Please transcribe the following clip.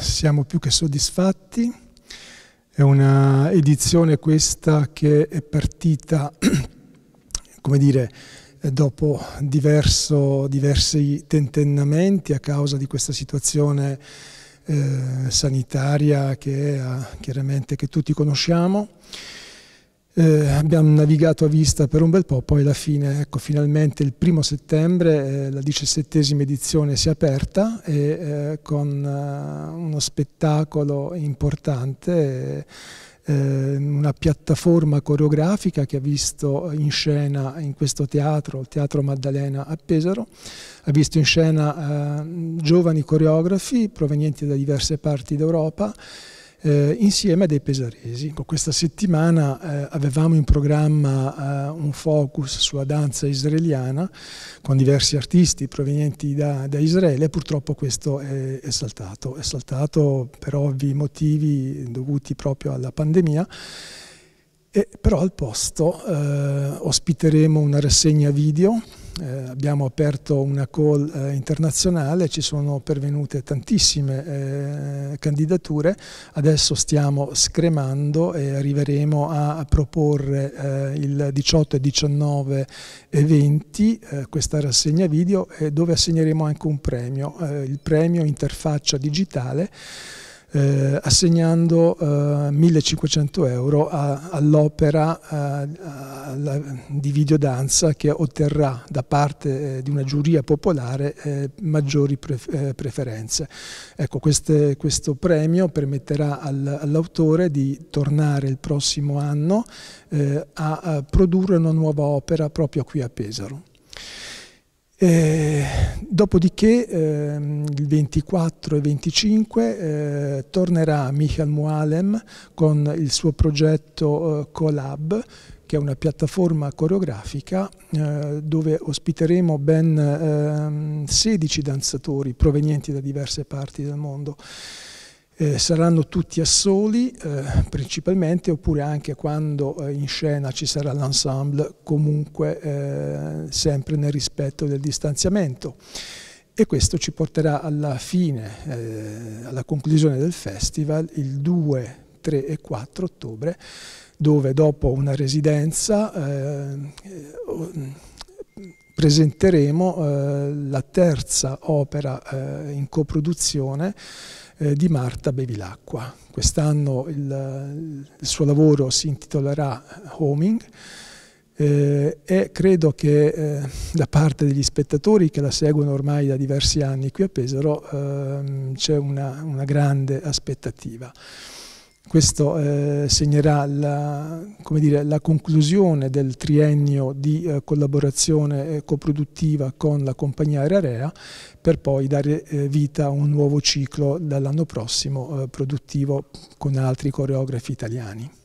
Siamo più che soddisfatti, è una edizione questa che è partita, come dire, dopo diverso, diversi tentennamenti a causa di questa situazione eh, sanitaria che, è, ah, chiaramente che tutti conosciamo. Eh, abbiamo navigato a vista per un bel po', poi alla fine, ecco, finalmente il primo settembre eh, la diciassettesima edizione si è aperta e eh, con eh, uno spettacolo importante, eh, una piattaforma coreografica che ha visto in scena in questo teatro, il Teatro Maddalena a Pesaro, ha visto in scena eh, giovani coreografi provenienti da diverse parti d'Europa eh, insieme a dei pesaresi. Questa settimana eh, avevamo in programma eh, un focus sulla danza israeliana con diversi artisti provenienti da, da Israele, purtroppo questo è, è, saltato, è saltato per ovvi motivi dovuti proprio alla pandemia. E, però al posto eh, ospiteremo una rassegna video eh, abbiamo aperto una call eh, internazionale, ci sono pervenute tantissime eh, candidature, adesso stiamo scremando e arriveremo a proporre eh, il 18 19 e 20 eh, questa rassegna video eh, dove assegneremo anche un premio, il premio interfaccia digitale eh, assegnando eh, 1500 euro all'opera eh, di videodanza che otterrà da parte eh, di una giuria popolare eh, maggiori pre preferenze. Ecco, queste, questo premio permetterà al, all'autore di tornare il prossimo anno a, a produrre una nuova opera proprio qui a Pesaro. Eh, dopodiché ehm, il 24 e 25 eh, tornerà Michael Mualem con il suo progetto eh, Colab che è una piattaforma coreografica eh, dove ospiteremo ben 16 ehm, danzatori provenienti da diverse parti del mondo. Eh, saranno tutti assoli eh, principalmente oppure anche quando eh, in scena ci sarà l'ensemble comunque eh, sempre nel rispetto del distanziamento e questo ci porterà alla fine, eh, alla conclusione del festival il 2, 3 e 4 ottobre dove dopo una residenza eh, mm, presenteremo la terza opera in coproduzione eh, di Marta Bevilacqua. Quest'anno il, il, suo lavoro si intitolerà Homing eh, e credo che eh, da parte degli spettatori che la seguono ormai da diversi anni qui a Pesaro ehm, c'è una, una grande aspettativa. Questo eh, segnerà la, dire, la, conclusione del triennio di eh, collaborazione eh, coproduttiva con la compagnia Aerarea per poi dare eh, vita a un nuovo ciclo dall'anno prossimo eh, produttivo con altri coreografi italiani.